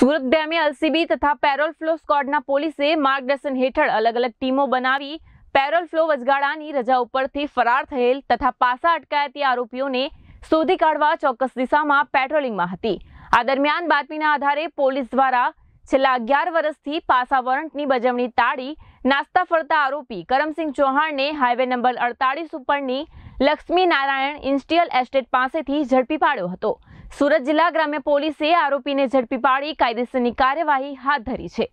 સુરત ડેમે એલસીબી તથા parole furlough સ્કોડના પોલીસે માર્ગદર્શન હેઠળ અલગ અલગ ટીમો બનાવી પેરોલ ફ્લો વચગાળાની રજા ઉપરથી ફરાર થયેલ તથા પાસા અટકાયતી આરોપીઓને શોધી કાઢવા ચોક્કસ દિશામાં પેટ્રોલિંગમાં હતી આ દરમિયાન બાતમીના આધારે પોલીસ દ્વારા છેલ્લા અગિયાર વર્ષથી પાસા વોરંટની બજવણી તાળી નાસ્તા ફરતા આરોપી કરમસિંહ ચૌહાણને હાઈવે નંબર અડતાળીસ ઉપરની લક્ષ્મી નારાયણ ઇન્સ્ટિયલ એસ્ટેટ પાસેથી ઝડપી પાડ્યો હતો સુરત જિલ્લા ગ્રામ્ય પોલીસે આરોપીને ઝડપી પાડી કાયદેસરની કાર્યવાહી હાથ ધરી છે